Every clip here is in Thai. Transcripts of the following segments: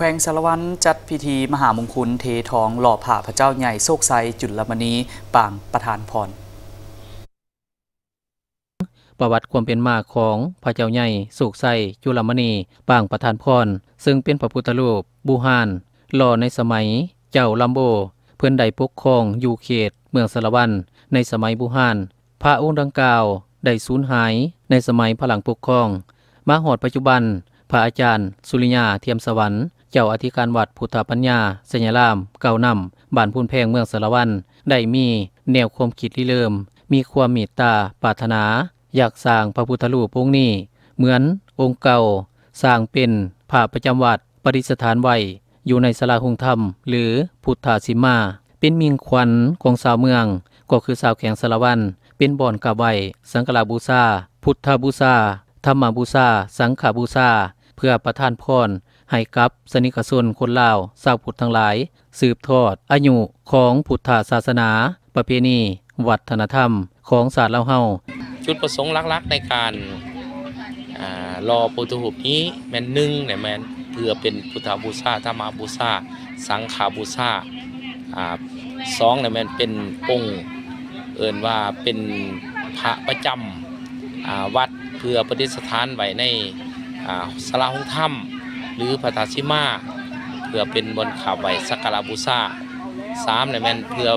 แขวงสารวันจัดพิธีมหามงคลเททองหล่อผ่าพระเจ้าใหญ่โศกไซจุลมณีปางประธานพรประวัติความเป็นมาของพระเจ้าใหญ่โชกไซจุลมณีปางประธานพร ซึ่งเป็นพระพุทธรูปบูฮานหล่อในสมัย เจ้าลัมโบ เพื่อนใดปกครองอยู่เขต เมืองสารวันในสมัยบูฮานพระองค์ดังกล่าว ได้สูญหาย ในสมัยพลังปกครอง มาหอดปัจจุบัน พระอาจารย์สุริยาเทียมสวรรค์เจ้าอธิการวัดพุทธปัญญาสัญรามเก่านำบ้านพุ่นแพงเมืองสารวันได้มีแนวความคิดริเริ่ม มีความเมตตาปรารถนา อยากสร้างพระพุทธรูปองค์นี้ เหมือนองค์เก่า สร้างเป็นภาพประจำวัดปริสถานไว้อยู่ในสลาหงธรรม หรือพุทธาสิมา เป็นมิงขวัญของสาวเมือง ก็คือสาวแข็งสารวันเป็นบ่อนกาไว้สังกลาบูซาพุทธบูซาธรรมบูซาสังขาบูซาเพื่อประทานพรให้กับสนิกชนคนลาวสาวพุทธทั้งหลาย สืบทอดอายุของพุทธศาสนาประเพณี วัฒนธรรมของศาสตร์เล่าเฮาจุดประสงค์หลัก ๆ ในการรอุถุภหุินี้แมนหนึ่งเนี่ยแมนเพื่อเป็นพุทธบูชาธรรมบูชาสังขาบูชาสองเนี่ยแมนเป็นองค์เอิ่นว่าเป็นพระประจำวัดเพื่อ ประดิษฐานไว้ในสลาหงถ้ำหรือพระตาชิมา เพื่อเป็นบนข่าวไหวสักการบูซาสามเนี่ยแมนเพื่อ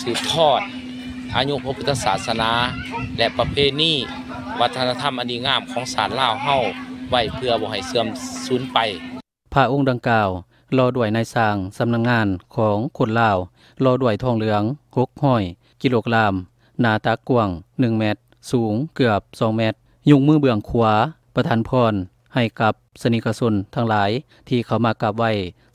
สืบทอดอายุพระพุทธศาสนา และประเพณีวัฒนธรรมอันดีงามของศาลเล่าวเฮ้าไว้เพื่อบ่ให้เสื่อมสูญไป พระองค์ดังกล่าวรอด้วยนายสร้างสำนักงงานของคนลาว รอด้วยทองเหลืองหกห้อย กิโลกรัมหนาตากว้าง1เมตร สูงเกือบ 2 เมตรยุงมือเบื้องขวาประทานพร ให้กับสนิกุนทั้งหลาย ที่เขามากราบไหว้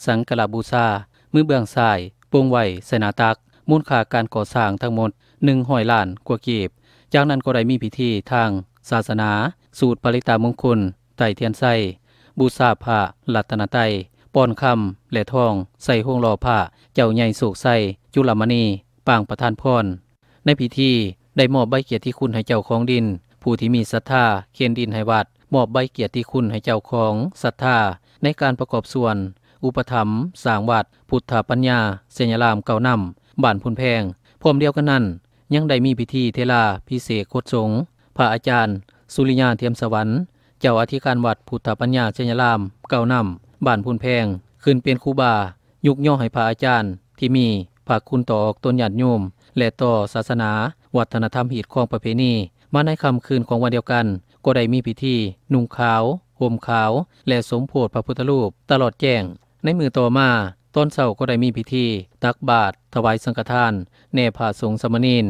สังกลาบูชามือเบื้องซ้าย ปวงไหวใสนาตักมูลค่าการก่อสร้างทั้งหมด หนึ่งหอยล้านกว่ากีบ จากนั้นก็ได้มีพิธีทางศาสนา สูตรปริตามงคลไต่เทียนไส้บูชาผ้าลัตนาไตป้อนคำและทอง ใส่ห้วงรอผ้าเจ้าใหญ่สูกใส่จุลมณีปางประทานพร ในพิธีได้มอบใบเกียรติคุณให้เจ้าของดิน ผู้ที่มีศรัทธาเคียนดินให้วัดมอบใบเกียรติคุณให้เจ้าของศรัทธาในการประกอบส่วน อุปถัมภ์สร้างวัด พุทธปัญญาเสญรามเก่านำบ้านพุนแพงพร้อมเดียวกันนั้น ยังได้มีพิธีเทลาพิเศษโคตสงพระอาจารย์ สุริยาเทียมสวรรค์เจ้าอธิการวัดพุทธปัญญาเสญรามเก่านำบ้านพุนแพง ขึ้นเป็นคูบา ยุกย่อให้พระอาจารย์ ที่มีภาคคุณต่อออกตนหยาดโยมและต่อศาสนาวัฒนธรรมหีดของประเพณีมาในค่ำคืนของวันเดียวกัน ก็ได้มีพิธีนุ่งขาวห่มขาว และสมโพธิพระพุทธรูป ตลอดแจ้งในมือต่อมา ต้นเสาก็ได้มีพิธี ตักบาตร ถวายสังฆทาน แน่ผ่าสงสมณีน